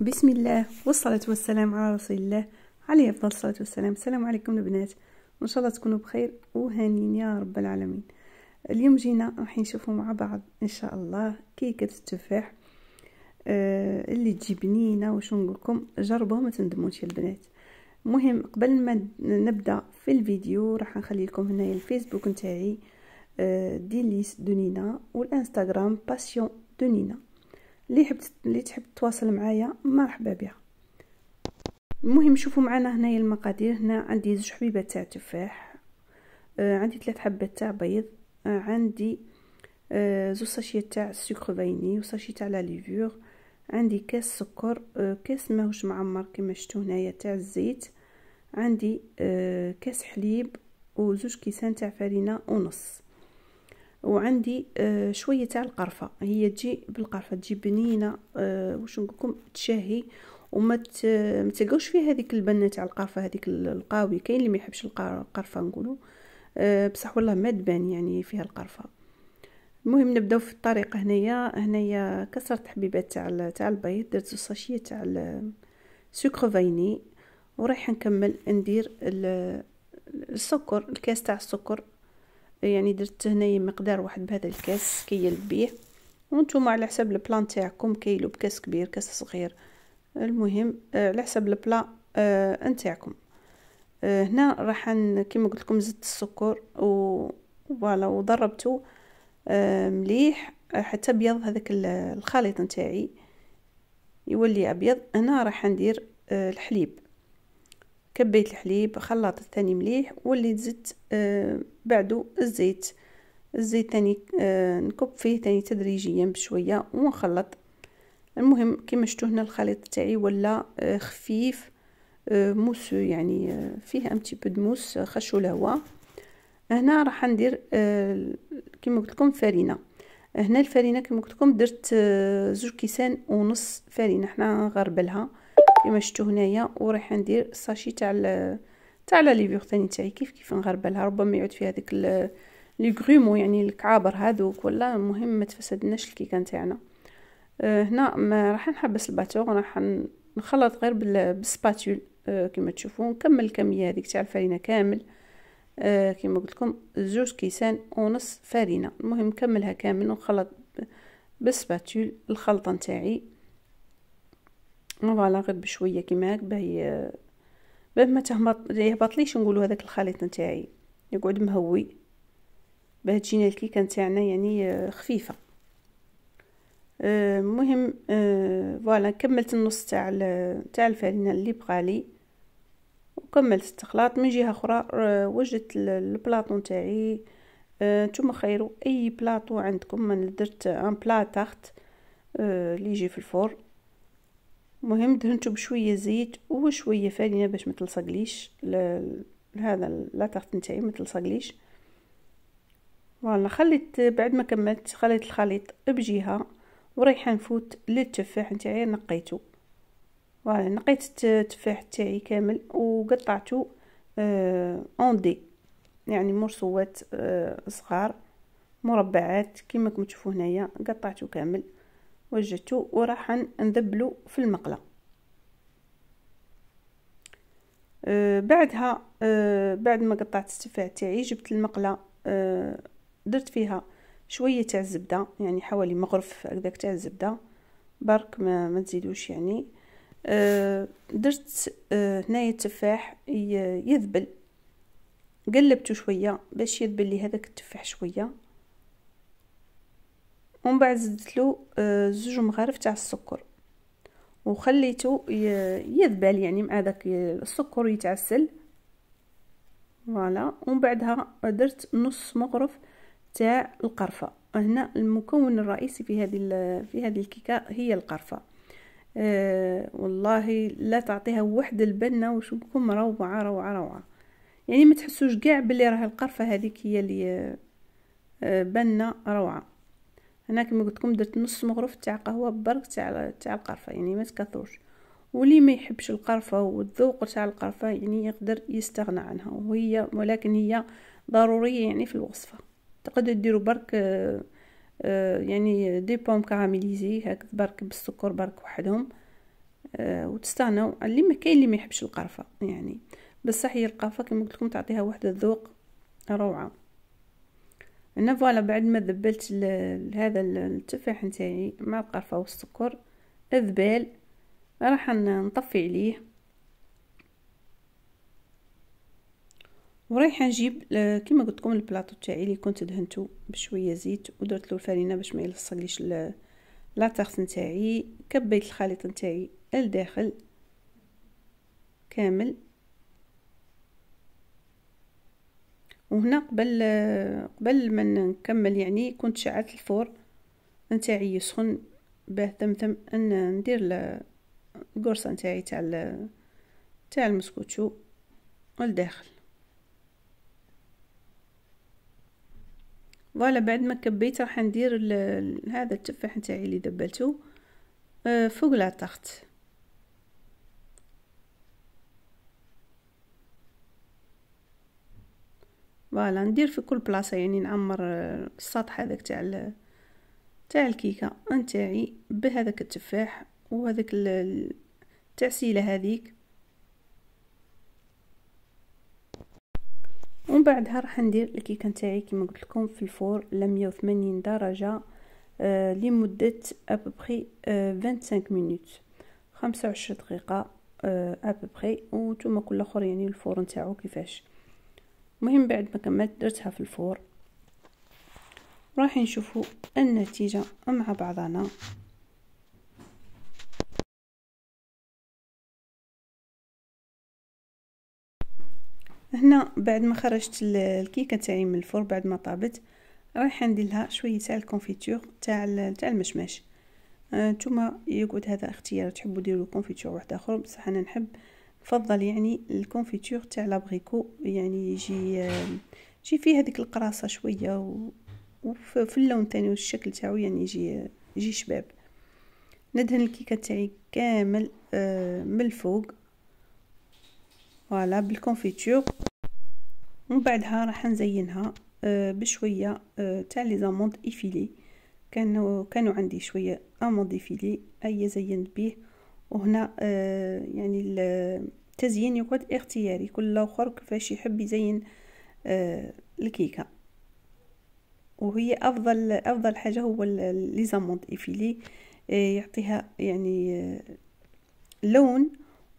بسم الله والصلاة والسلام على رسول الله عليه أفضل الصلاة والسلام السلام عليكم البنات وإن شاء الله تكونوا بخير وهانين يا رب العالمين اليوم جينا راح نشوفوا مع بعض إن شاء الله كيكة التفاح آه اللي تجي بنينة وش نقولكم جربوها ما تندموش يا البنات مهم قبل ما نبدا في الفيديو راح نخلي لكم هنايا الفيسبوك نتاعي آه ديليس دونينا والانستغرام باسيون دونينا اللي حبت اللي تحب تواصل معايا مرحبا بها المهم شوفوا معنا هنايا المقادير هنا عندي زوج حبيبات تاع تفاح آه عندي ثلاث حبات تاع بيض آه عندي آه، زوج ساشيات تاع السكر فايني وساشي تاع لا عندي كاس سكر آه كاس ماهوش معمر كما شفتوا هنايا تاع الزيت عندي آه كاس حليب وزوج كيسان تاع فرينه ونص وعندي آه شويه تاع القرفه هي تجي بالقرفه تجي بنينه آه واش نقول لكم تشهي وما تلقاوش فيها هذيك البنه تاع القرفه هذيك القاوي كاين اللي ما يحبش القرفه نقولوا آه بصح والله ما تبان يعني فيها القرفه المهم نبداو في الطريقه هنايا هنايا كسرت حبيبات تاع تاع البيض درت الساشيه تاع السكر فايني وراح نكمل ندير السكر الكاس تاع السكر يعني درت هنايا مقدار واحد بهذا الكاس كيلب بيه وانتم على حسب البلان تاعكم كيلو بكاس كبير كاس صغير المهم آه، على حسب البلا آه، نتاعكم آه، هنا راح كيما قلت لكم زدت السكر و فوالا وضربته مليح حتى ابيض هذاك الخليط نتاعي يولي ابيض هنا راح ندير الحليب كبيت الحليب خلطت الثاني مليح وليت زدت آه بعدو الزيت الزيت ثاني آه نكب فيه ثاني تدريجيا بشويه ونخلط المهم كما شفتوا هنا الخليط تاعي ولا آه خفيف آه موسو يعني آه فيه امتي بو دموس آه، خشو الهواء هنا راح ندير آه كما قلت لكم فرينه هنا الفرينه كما قلت لكم درت آه زوج كيسان ونص فرينه حنا غربلها كما شفتوا هنايا وراح ندير الساشي تاع تاع لا ليفيغ ثاني تاعي كيف كيف نغربلها ربما يعود فيها داك لي غرومو يعني الكعابر هذوك ولا المهم ما تفسدناش الكيكه تاعنا أه هنا ما راح نحبس الباتور راح نخلط غير بالسباتول أه كما تشوفوا نكمل الكميه هذيك تاع الفرينه كامل أه كما قلت لكم زوج كيسان ونص فرينه المهم نكملها كامل ونخلط بالسباتول الخلطه نتاعي فوالا غير بشويه كيما هاك باهي باه ما تهبط يهبطليش نقولوا هذاك الخليط نتاعي يقعد مهوي باه تجينا الكيكه نتاعنا يعني آه، خفيفه المهم آه، آه، فوالا أه كملت النص تاع تاع الفرينه اللي بقالي وكملت التخلاط من جهه اخرى وجدت البلاطو نتاعي نتوما أه خيروا اي بلاطو عندكم انا درت ان بلاطارت اللي أه يجي في الفرن مهم دهنتو بشويه زيت وشويه فرينه باش ما تلصقليش هذا لا تارت نتاعي ما تلصقليش فوالا خليت بعد ما كملت خليت الخليط بجهه وريحه نفوت للتفاح نتاعي نقيته فوالا نقيت التفاح تاعي كامل وقطعته آه، اون دي يعني مرسوات آه، صغار مربعات كما راكم تشوفوا هنايا قطعته كامل وجدته وراح نذبلو في المقله أه بعدها أه بعد ما قطعت التفاح تاعي جبت المقله أه درت فيها شويه تاع الزبده يعني حوالي مغرف هكذاك تاع الزبده برك ما, ما تزيدوش يعني أه، درت أه، هنايا التفاح يذبل قلبته شويه باش يذبل لي هذاك التفاح شويه ومن بعد زدت له آه، زوج مغارف تاع السكر وخليته يذبل يعني مع داك السكر يتعسل فوالا ومن بعدها درت نص مغرف تاع القرفه هنا المكون الرئيسي في هذه في هذه الكيكه هي القرفه أه والله لا تعطيها واحد البنه وشوفكم روعه روعه روعه يعني ما تحسوش كاع بلي راه القرفه هذيك هي اللي أه بنه روعه انا كما قلت لكم درت نص مغرف تاع قهوه برك تاع تاع القرفه يعني ما تكثرش واللي ما يحبش القرفه والذوق تاع القرفه يعني يقدر يستغنى عنها وهي ولكن هي ضروريه يعني في الوصفه تقدر ديروا برك آه، آه، يعني دي بوم كاراميليزي هكذا برك بالسكر برك وحدهم آه، وتستغنوا اللي ما كاين اللي ما يحبش القرفه يعني بصح هي القرفه كما قلت لكم تعطيها واحد الذوق روعه انا فوالا بعد ما ذبلت هذا التفاح نتاعي يعني مع القرفه والسكر الذبال راح نطفي عليه ورايحه نجيب كما قلت لكم البلاطو تاعي اللي كنت دهنته بشويه زيت ودرت له الفرينه باش ما يلصقليش لاطاغس نتاعي كبيت الخليط نتاعي لداخل كامل وهنا قبل قبل ما نكمل يعني كنت شعلت الفور نتاعي يسخن باه تمتم ان ندير القرصه نتاعي تاع تاع المسكوتشو لداخل فوالا بعد ما كبيت راح ندير هذا التفاح نتاعي اللي دبلته آه، فوق لا طاخت فوالا ندير في كل بلاصه يعني نعمر آه، السطح هذاك تاع تاع الكيكه نتاعي بهذاك التفاح وهذاك التعسيله هذيك ومن بعدها راح ندير الكيكه نتاعي كما قلت لكم في الفور ل 180 درجه آه لمده ابوبري آه 25 مينوت 25 دقيقه ابوبري آه، وانتم كل اخر يعني الفور نتاعو كيفاش مهم بعد ما كملت درتها في الفور راح نشوفوا النتيجة مع بعضنا هنا بعد ما خرجت الكيكه تاعي من الفور بعد ما طابت راح ندير لها شويه تاع الكونفيتور تاع تاع المشماش آه، نتوما آه يقعد هذا اختيار تحبوا ديروا كونفيتور واحد اخر بصح انا نحب فضل يعني الكونفيتور تاع لابريكو يعني يجي يجي فيه هذيك القراصه شويه و... وفي اللون تاني والشكل تاعو يعني يجي يجي شباب ندهن الكيكه تاعي كامل من الفوق فوالا بالكونفيتور ومن بعدها راح نزينها آه، بشويه آه، تاع لي زاموند ايفيلي كانوا كانوا عندي شويه اموند ايفيلي اي زينت بيه وهنا آه، يعني التزيين يكون اختياري كل اخر كيفاش يحب يزين آه، الكيكه وهي افضل افضل حاجه هو لي زاموند افيلي آه، يعطيها يعني لون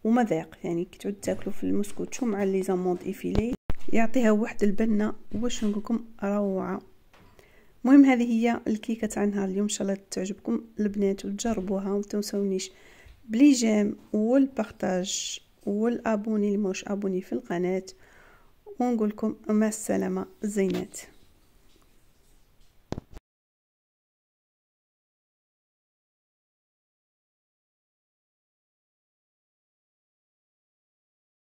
ومذاق يعني كي تعود تاكلو في المسكوتشو مع لي زاموند افيلي يعطيها واحد البنه واش نقولكم روعه المهم هذه هي الكيكه تاع نهار اليوم ان شاء الله تعجبكم البنات وتجربوها وما تنسونيش بلي جيم والبارتاج والابوني اللي موش ابوني في القناه ونقولكم مع السلامه زينات